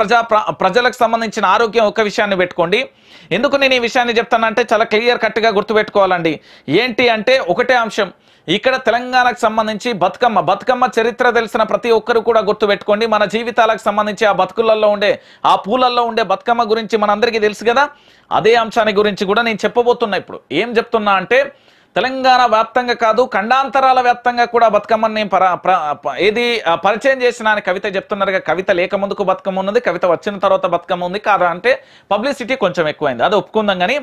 ప్రజా ప్రజలకు సంబంధించిన ఆరోగ్యం ఒక విషయాన్ని పెట్టుకోండి ఎందుకు నేను ఈ విషయాన్ని చెప్తానంటే చాలా క్లియర్ కట్గా గుర్తుపెట్టుకోవాలండి ఏంటి అంటే ఒకటే అంశం ఇక్కడ తెలంగాణకు సంబంధించి బతుకమ్మ బతుకమ్మ చరిత్ర తెలిసిన ప్రతి ఒక్కరు కూడా గుర్తుపెట్టుకోండి మన జీవితాలకు సంబంధించి ఆ బతుకులలో ఉండే ఆ పూలల్లో ఉండే బతుకమ్మ గురించి మనందరికీ తెలుసు కదా అదే అంశాన్ని గురించి కూడా నేను చెప్పబోతున్నా ఇప్పుడు ఏం చెప్తున్నా అంటే తెలంగాణ వ్యాప్తంగా కాదు ఖండాంతరాల వ్యాప్తంగా కూడా బతుకమ్మని నేను ఏది పరిచయం చేసిన కవిత చెప్తున్నారుగా కవిత లేక ముందుకు బతుకమ్మ ఉన్నది కవిత వచ్చిన తర్వాత బతుకమ్మ ఉంది కాదా అంటే పబ్లిసిటీ కొంచెం ఎక్కువైంది అది ఒప్పుకుందాం కానీ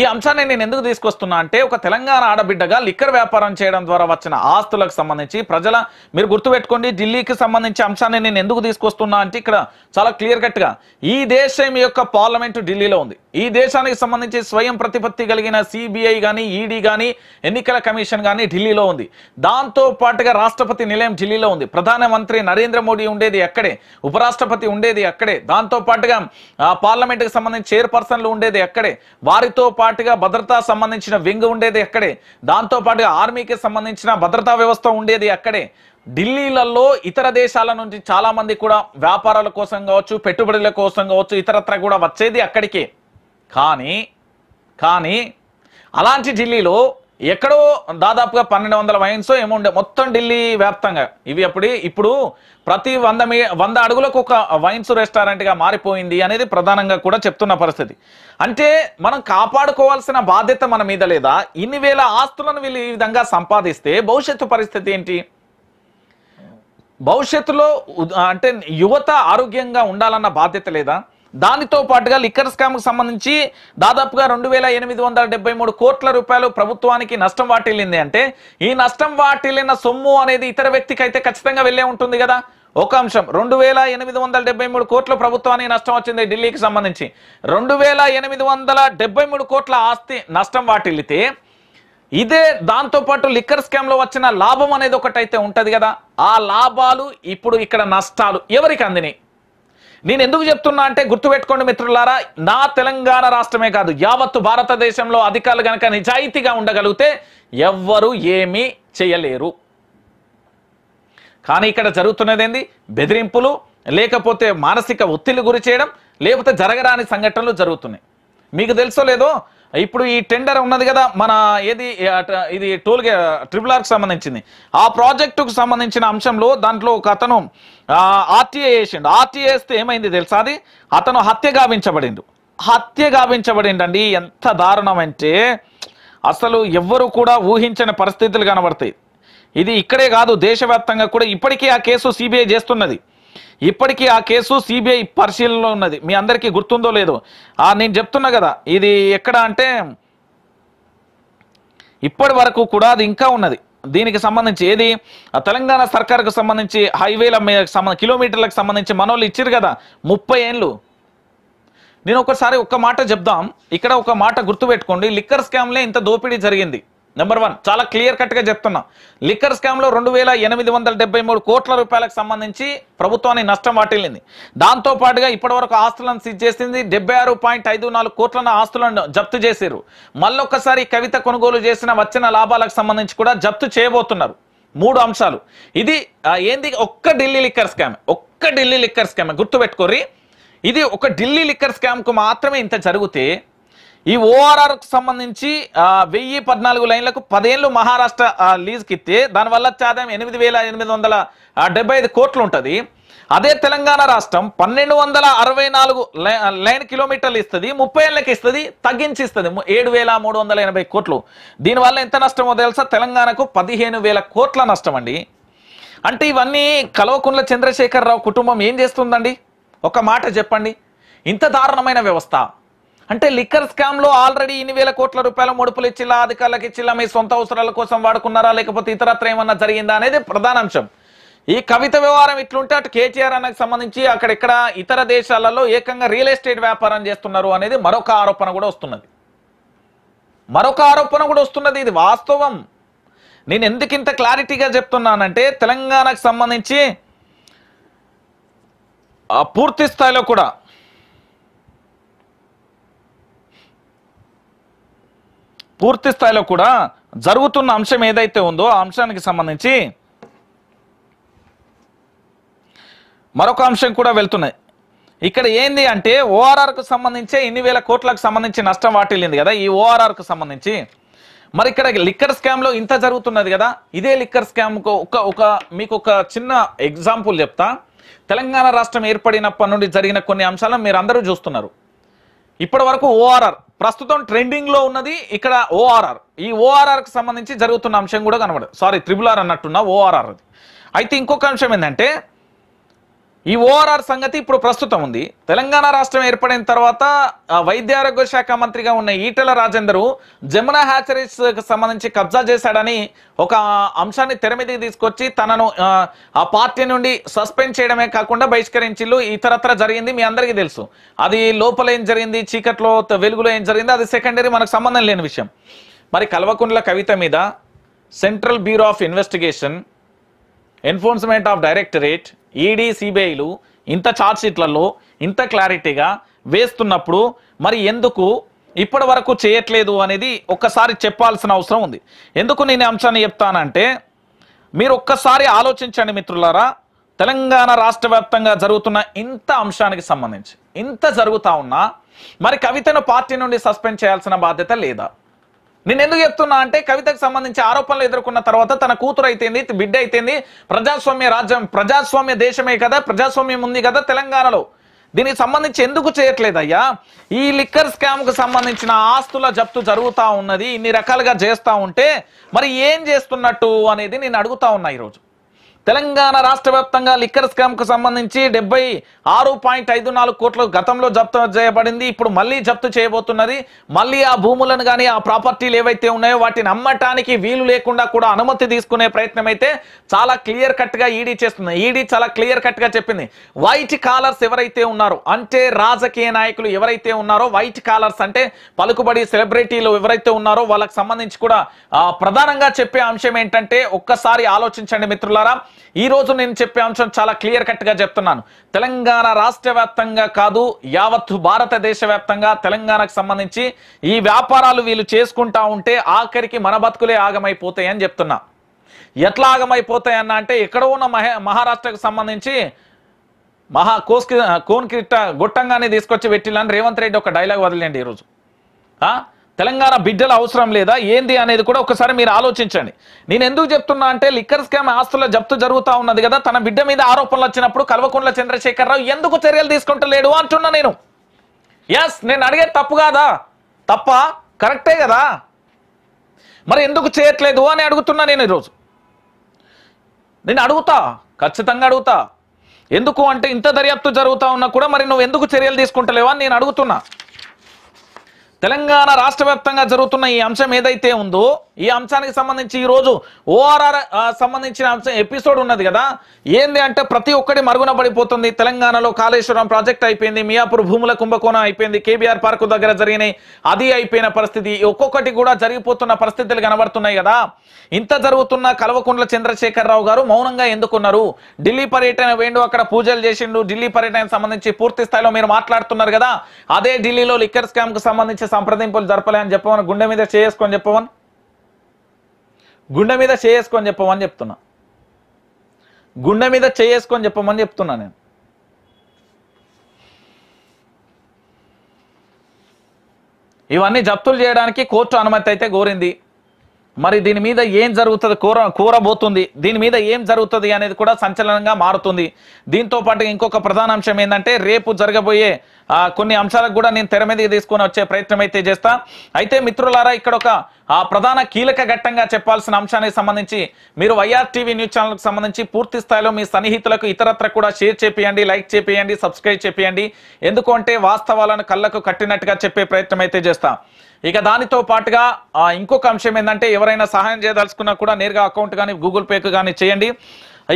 ఈ అంశాన్ని నేను ఎందుకు తీసుకొస్తున్నా అంటే ఒక తెలంగాణ ఆడబిడ్డగా లిక్కర్ వ్యాపారం చేయడం ద్వారా వచ్చిన ఆస్తులకు సంబంధించి ప్రజల మీరు గుర్తుపెట్టుకోండి ఢిల్లీకి సంబంధించి అంశాన్ని నేను ఎందుకు తీసుకొస్తున్నా అంటే ఇక్కడ చాలా క్లియర్ కట్గా ఈ దేశం యొక్క పార్లమెంటు ఢిల్లీలో ఉంది ఈ దేశానికి సంబంధించి స్వయం ప్రతిపత్తి కలిగిన సిబిఐ కానీ ఈడీ కానీ ఎన్నికల కమిషన్ కానీ ఢిల్లీలో ఉంది దాంతో పాటుగా రాష్ట్రపతి నిలయం ఢిల్లీలో ఉంది ప్రధానమంత్రి నరేంద్ర మోడీ ఉండేది అక్కడే ఉపరాష్ట్రపతి ఉండేది అక్కడే దాంతో పాటుగా పార్లమెంట్కి సంబంధించి చైర్పర్సన్లు ఉండేది అక్కడే వారితో పాటుగా భద్రతా సంబంధించిన వింగ్ ఉండేది అక్కడే దాంతో పాటుగా ఆర్మీకి సంబంధించిన భద్రతా వ్యవస్థ ఉండేది అక్కడే ఢిల్లీలలో ఇతర దేశాల నుంచి చాలామంది కూడా వ్యాపారాల కోసం కావచ్చు పెట్టుబడుల కోసం కావచ్చు ఇతరత్ర కూడా వచ్చేది అక్కడికే కానీ కానీ అలాంటి ఢిల్లీలో ఎక్కడో దాదాపుగా పన్నెండు వందల వైన్స్ ఏమో ఉండే మొత్తం ఢిల్లీ వ్యాప్తంగా ఇవి అప్పుడు ఇప్పుడు ప్రతి వంద మీ వంద అడుగులకు ఒక వైన్స్ రెస్టారెంట్గా మారిపోయింది అనేది ప్రధానంగా కూడా చెప్తున్న పరిస్థితి అంటే మనం కాపాడుకోవాల్సిన బాధ్యత మన మీద లేదా ఇన్ని వేల ఆస్తులను వీళ్ళు ఈ విధంగా సంపాదిస్తే భవిష్యత్తు పరిస్థితి ఏంటి భవిష్యత్తులో అంటే యువత ఆరోగ్యంగా ఉండాలన్న బాధ్యత లేదా దానితో పాటుగా లిక్కర్ స్కామ్కు సంబంధించి దాదాపుగా రెండు వేల ఎనిమిది వందల డెబ్బై మూడు కోట్ల రూపాయలు ప్రభుత్వానికి నష్టం వాటిల్లింది అంటే ఈ నష్టం వాటిల్లిన సొమ్ము అనేది ఇతర వ్యక్తికి అయితే ఖచ్చితంగా వెళ్ళే ఉంటుంది కదా ఒక అంశం రెండు వేల ఎనిమిది వందల డెబ్బై మూడు కోట్ల ప్రభుత్వానికి నష్టం వచ్చింది ఢిల్లీకి సంబంధించి రెండు వేల ఎనిమిది వందల డెబ్బై మూడు కోట్ల ఆస్తి నష్టం వాటిల్లితే ఇదే దాంతోపాటు లిక్కర్ స్కామ్లో వచ్చిన లాభం అనేది ఒకటైతే ఉంటుంది కదా ఆ లాభాలు ఇప్పుడు ఇక్కడ నష్టాలు ఎవరికి అందినాయి నేను ఎందుకు చెప్తున్నా అంటే గుర్తుపెట్టుకోండి మిత్రులారా నా తెలంగాణ రాష్ట్రమే కాదు యావత్తు భారతదేశంలో అధికారులు కనుక నిజాయితీగా ఉండగలిగితే ఎవ్వరు ఏమీ చేయలేరు కానీ ఇక్కడ జరుగుతున్నది ఏంది బెదిరింపులు లేకపోతే మానసిక ఒత్తిళ్ళు గురి చేయడం లేకపోతే జరగరాని సంఘటనలు జరుగుతున్నాయి మీకు తెలుసో లేదో ఇప్పుడు ఈ టెండర్ ఉన్నది కదా మన ఏది ఇది టోల్ ట్రిపుల్ ఆర్కి సంబంధించింది ఆ ప్రాజెక్టుకు సంబంధించిన అంశంలో దాంట్లో ఒక అతను ఆర్టీఏ వేసిండు ఆర్టీఏ వేస్తే ఏమైంది తెలుసా అది అతను హత్య గావించబడిండు హత్య గావించబడిండండి ఎంత దారుణం అంటే అసలు ఎవ్వరు కూడా ఊహించని పరిస్థితులు కనబడతాయి ఇది ఇక్కడే కాదు దేశవ్యాప్తంగా కూడా ఇప్పటికీ ఆ కేసు సిబిఐ చేస్తున్నది ఇప్పటికీ ఆ కేసు సిబిఐ పరిశీలనలో ఉన్నది మీ అందరికీ గుర్తుందో లేదో ఆ నేను చెప్తున్నా కదా ఇది ఎక్కడ అంటే ఇప్పటి వరకు కూడా అది ఇంకా ఉన్నది దీనికి సంబంధించి ఏది తెలంగాణ సర్కార్కు సంబంధించి హైవేల సంబంధ కిలోమీటర్లకు సంబంధించి మనోళ్ళు ఇచ్చారు కదా ముప్పై ఏండ్లు నేను ఒకసారి ఒక్క మాట చెప్దాం ఇక్కడ ఒక మాట గుర్తుపెట్టుకోండి లిక్కర్ స్కామ్లే ఇంత దోపిడీ జరిగింది నెంబర్ వన్ చాలా క్లియర్ కట్గా చెప్తున్నా లిక్కర్ స్కామ్లో రెండు వేల ఎనిమిది వందల డెబ్బై మూడు కోట్ల రూపాయలకు సంబంధించి ప్రభుత్వాన్ని నష్టం వాటిల్లింది దాంతోపాటుగా ఇప్పటివరకు ఆస్తులను సీజ్ చేసింది డెబ్బై ఆరు పాయింట్ ఐదు నాలుగు కోట్లను ఆస్తులను జప్తు చేశారు మళ్ళొక్కసారి కవిత కొనుగోలు చేసిన వచ్చిన లాభాలకు సంబంధించి కూడా జప్తు చేయబోతున్నారు మూడు అంశాలు ఇది ఏంది ఒక్క ఢిల్లీ లిక్కర్ స్కామ్ ఒక్క ఢిల్లీ లిక్కర్ స్కామ్ గుర్తుపెట్టుకోర్రి ఇది ఒక ఢిల్లీ లిక్కర్ స్కామ్కు మాత్రమే ఇంత జరిగితే ఈ ఓఆర్ఆర్కు సంబంధించి వెయ్యి పద్నాలుగు లైన్లకు పదేళ్ళు మహారాష్ట్ర లీజుకి ఇస్తే దానివల్ల ఆదాయం ఎనిమిది వేల ఎనిమిది వందల డెబ్బై ఐదు కోట్లు ఉంటుంది అదే తెలంగాణ రాష్ట్రం పన్నెండు వందల అరవై నాలుగు లైన్ కిలోమీటర్లు ఇస్తుంది ముప్పై ఏళ్ళకి ఇస్తుంది తగ్గించి ఇస్తుంది ఏడు వేల మూడు వందల ఎనభై కోట్లు దీనివల్ల ఎంత నష్టమో తెలుసా తెలంగాణకు పదిహేను వేల కోట్ల నష్టం అండి అంటే ఇవన్నీ కలవకుండా చంద్రశేఖరరావు కుటుంబం ఏం చేస్తుందండి ఒక మాట చెప్పండి ఇంత దారుణమైన వ్యవస్థ అంటే లిక్కర్ స్కామ్ లో ఆల్రెడీ ఇన్ని వేల కోట్ల రూపాయల ముడుపులు ఇచ్చిలా అధికారులకు ఇచ్చిలా మీ సొంత అవసరాల కోసం వాడుకున్నారా లేకపోతే ఇతరత్ర ఏమన్నా జరిగిందా అనేది ప్రధాన అంశం ఈ కవిత వ్యవహారం ఇట్లుంటే అటు కేటీఆర్ అన్నకు సంబంధించి అక్కడెక్కడ ఇతర దేశాలలో ఏకంగా రియల్ ఎస్టేట్ వ్యాపారం చేస్తున్నారు అనేది మరొక ఆరోపణ కూడా వస్తున్నది మరొక ఆరోపణ కూడా వస్తున్నది ఇది వాస్తవం నేను ఎందుకు ఇంత క్లారిటీగా చెప్తున్నానంటే తెలంగాణకు సంబంధించి పూర్తి స్థాయిలో కూడా పూర్తి స్థాయిలో కూడా జరుగుతున్న అంశం ఏదైతే ఉందో ఆ అంశానికి సంబంధించి మరొక అంశం కూడా వెళ్తున్నాయి ఇక్కడ ఏంది అంటే ఓఆర్ఆర్కు సంబంధించి ఎన్ని వేల కోట్లకు సంబంధించి నష్టం వాటిల్లింది కదా ఈ ఓఆర్ఆర్కు సంబంధించి మరి ఇక్కడ లిక్కర్ స్కామ్లో ఇంత జరుగుతున్నది కదా ఇదే లిక్కర్ స్కామ్కు ఒక ఒక మీకు ఒక చిన్న ఎగ్జాంపుల్ చెప్తా తెలంగాణ రాష్ట్రం ఏర్పడినప్పటి నుండి జరిగిన కొన్ని అంశాలను మీరు అందరూ చూస్తున్నారు ఇప్పటి వరకు ఓఆర్ఆర్ ప్రస్తుతం ట్రెండింగ్లో ఉన్నది ఇక్కడ ఓఆర్ఆర్ ఈ కి సంబంధించి జరుగుతున్న అంశం కూడా కనబడదు సారీ త్రిబుల్ ఆర్ అన్నట్టున్న ఓఆర్ఆర్ అది అయితే ఇంకొక అంశం ఏంటంటే ఈ ఓఆర్ఆర్ సంగతి ఇప్పుడు ప్రస్తుతం ఉంది తెలంగాణ రాష్ట్రం ఏర్పడిన తర్వాత వైద్య ఆరోగ్య శాఖ మంత్రిగా ఉన్న ఈటెల రాజేందరు జమున హ్యాచరీస్ సంబంధించి కబ్జా చేశాడని ఒక అంశాన్ని తెర మీదకి తీసుకొచ్చి తనను ఆ పార్టీ నుండి సస్పెండ్ చేయడమే కాకుండా బహిష్కరించిల్లు ఇతరత్ర జరిగింది మీ అందరికీ తెలుసు అది లోపల ఏం జరిగింది చీకట్లో వెలుగులో ఏం జరిగింది అది సెకండరీ మనకు సంబంధం లేని విషయం మరి కల్వకుండ్ల కవిత మీద central bureau of investigation enforcement of directorate ED e సిబిఐలు ఇంత ఛార్జ్షీట్లలో ఇంత క్లారిటీగా వేస్తున్నప్పుడు మరి ఎందుకు ఇప్పటి వరకు చేయట్లేదు అనేది ఒక్కసారి చెప్పాల్సిన అవసరం ఉంది ఎందుకు నేను అంశాన్ని చెప్తానంటే మీరు ఒక్కసారి ఆలోచించండి మిత్రులారా తెలంగాణ రాష్ట్ర వ్యాప్తంగా జరుగుతున్న ఇంత అంశానికి సంబంధించి ఇంత జరుగుతూ ఉన్నా మరి కవితను పార్టీ నుండి సస్పెండ్ చేయాల్సిన బాధ్యత లేదా నేను ఎందుకు చెప్తున్నా అంటే కవితకు సంబంధించి ఆరోపణలు ఎదుర్కొన్న తర్వాత తన కూతురు అయితేంది బిడ్డ అయితేంది ప్రజాస్వామ్య రాజ్యం ప్రజాస్వామ్య దేశమే కదా ప్రజాస్వామ్యం ఉంది కదా తెలంగాణలో దీనికి సంబంధించి ఎందుకు చేయట్లేదయ్యా ఈ లిక్కర్ స్కామ్కు సంబంధించిన ఆస్తుల జప్తు జరుగుతూ ఉన్నది ఇన్ని రకాలుగా చేస్తూ ఉంటే మరి ఏం చేస్తున్నట్టు అనేది నేను అడుగుతా ఉన్నా ఈరోజు తెలంగాణ రాష్ట్ర వ్యాప్తంగా లిక్కర్ స్కామ్కు సంబంధించి డెబ్బై ఆరు పాయింట్ ఐదు నాలుగు కోట్లు గతంలో జప్తు చేయబడింది ఇప్పుడు మళ్ళీ జప్తు చేయబోతున్నది మళ్ళీ ఆ భూములను కానీ ఆ ప్రాపర్టీలు ఏవైతే ఉన్నాయో వాటిని అమ్మటానికి వీలు లేకుండా కూడా అనుమతి తీసుకునే ప్రయత్నం అయితే చాలా క్లియర్ కట్గా ఈడీ చేస్తుంది ఈడీ చాలా క్లియర్ కట్గా చెప్పింది వైట్ కాలర్స్ ఎవరైతే ఉన్నారో అంటే రాజకీయ నాయకులు ఎవరైతే ఉన్నారో వైట్ కాలర్స్ అంటే పలుకుబడి సెలబ్రిటీలు ఎవరైతే ఉన్నారో వాళ్ళకి సంబంధించి కూడా ప్రధానంగా చెప్పే అంశం ఏంటంటే ఒక్కసారి ఆలోచించండి మిత్రులారా ఈరోజు నేను చెప్పే అంశం చాలా క్లియర్ కట్గా చెప్తున్నాను తెలంగాణ రాష్ట్ర వ్యాప్తంగా కాదు యావత్ భారతదేశ వ్యాప్తంగా తెలంగాణకు సంబంధించి ఈ వ్యాపారాలు వీళ్ళు చేసుకుంటా ఉంటే ఆఖరికి మన బతుకులే ఆగమైపోతాయని చెప్తున్నా ఎట్లా ఆగమైపోతాయన్నా అంటే ఎక్కడో ఉన్న మహారాష్ట్రకు సంబంధించి మహా కోస్కి కోన్కిట్ట గొట్టంగానే తీసుకొచ్చి పెట్టిల్లని రేవంత్ రెడ్డి ఒక డైలాగ్ వదిలేండి ఈరోజు తెలంగాణ బిడ్డల అవసరం లేదా ఏంది అనేది కూడా ఒకసారి మీరు ఆలోచించండి నేను ఎందుకు చెప్తున్నా అంటే లిక్కర్ స్కామ్ ఆస్తుల జప్తు జరుగుతూ ఉన్నది కదా తన బిడ్డ మీద ఆరోపణలు వచ్చినప్పుడు కల్వకుండ్ల చంద్రశేఖరరావు ఎందుకు చర్యలు తీసుకుంటలేడు అంటున్నా నేను ఎస్ నేను అడిగేది తప్పు కాదా తప్ప కరెక్టే కదా మరి ఎందుకు చేయట్లేదు అని అడుగుతున్నా నేను ఈరోజు నేను అడుగుతా ఖచ్చితంగా అడుగుతా ఎందుకు అంటే ఇంత దర్యాప్తు జరుగుతూ ఉన్నా కూడా మరి నువ్వు ఎందుకు చర్యలు తీసుకుంటలేవా అని నేను అడుగుతున్నా తెలంగాణ రాష్ట్ర జరుగుతున్న ఈ అంశం ఏదైతే ఉందో ఈ అంశానికి సంబంధించి ఈరోజు ఓఆర్ఆర్ సంబంధించిన అంశం ఎపిసోడ్ ఉన్నది కదా ఏంది అంటే ప్రతి ఒక్కటి మరుగున పడిపోతుంది తెలంగాణలో కాళేశ్వరం ప్రాజెక్ట్ అయిపోయింది మియాపూర్ భూముల కుంభకోణం అయిపోయింది కేబీఆర్ పార్కు దగ్గర జరిగినాయి అది అయిపోయిన పరిస్థితి ఒక్కొక్కటి కూడా జరిగిపోతున్న పరిస్థితులు కనబడుతున్నాయి కదా ఇంత జరుగుతున్న కల్వకుంట్ల చంద్రశేఖరరావు గారు మౌనంగా ఎందుకున్నారు ఢిల్లీ పర్యటన వేండు అక్కడ పూజలు చేసిండు ఢిల్లీ పర్యటనకు సంబంధించి పూర్తి స్థాయిలో మీరు మాట్లాడుతున్నారు కదా అదే ఢిల్లీలో లిక్కర్ స్కామ్ కు సంబంధించి సంప్రదింపులు జరపలే అని చెప్పవని గుండె మీద చేసుకొని చెప్పవని గుండె మీద చేసుకొని చెప్పమని చెప్తున్నా గుండె మీద చేసుకొని చెప్పమని చెప్తున్నా నేను ఇవన్నీ జప్తులు చేయడానికి కోర్టు అనుమతి అయితే కోరింది మరి దీని మీద ఏం జరుగుతుంది కూర కూరబోతుంది దీని మీద ఏం జరుగుతుంది అనేది కూడా సంచలనంగా మారుతుంది దీంతో పాటు ఇంకొక ప్రధాన అంశం ఏంటంటే రేపు జరగబోయే కొన్ని అంశాలకు కూడా నేను తెర మీదకి తీసుకొని వచ్చే ప్రయత్నం అయితే చేస్తా అయితే మిత్రులారా ఇక్కడ ఒక ఆ ప్రధాన కీలక ఘట్టంగా చెప్పాల్సిన అంశానికి సంబంధించి మీరు వైఆర్ టీవీ న్యూస్ ఛానల్కి సంబంధించి పూర్తి స్థాయిలో మీ సన్నిహితులకు ఇతరత్ర కూడా షేర్ చేపియండి లైక్ చేపియండి సబ్స్క్రైబ్ చేపియండి ఎందుకంటే వాస్తవాలను కళ్ళకు కట్టినట్టుగా చెప్పే ప్రయత్నం అయితే చేస్తాం ఇక దానితో పాటుగా ఇంకొక అంశం ఏంటంటే ఎవరైనా సహాయం చేయదలుచుకున్నా కూడా నేరుగా అకౌంట్ కానీ గూగుల్ పేకు కానీ చేయండి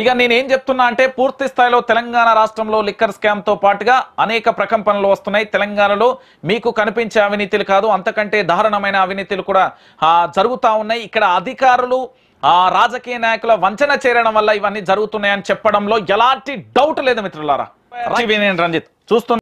ఇక ఏం చెప్తున్నా అంటే పూర్తి స్థాయిలో తెలంగాణ రాష్ట్రంలో లిక్కర్ తో పాటుగా అనేక ప్రకంపనలు వస్తున్నాయి తెలంగాణలో మీకు కనిపించే అవినీతిలు కాదు అంతకంటే దారుణమైన అవినీతిలు కూడా జరుగుతూ ఉన్నాయి ఇక్కడ అధికారులు ఆ రాజకీయ నాయకుల వంచన చేరడం వల్ల ఇవన్నీ జరుగుతున్నాయని చెప్పడంలో ఎలాంటి డౌట్ లేదు మిత్రులారా రంజిత్ చూస్తున్నా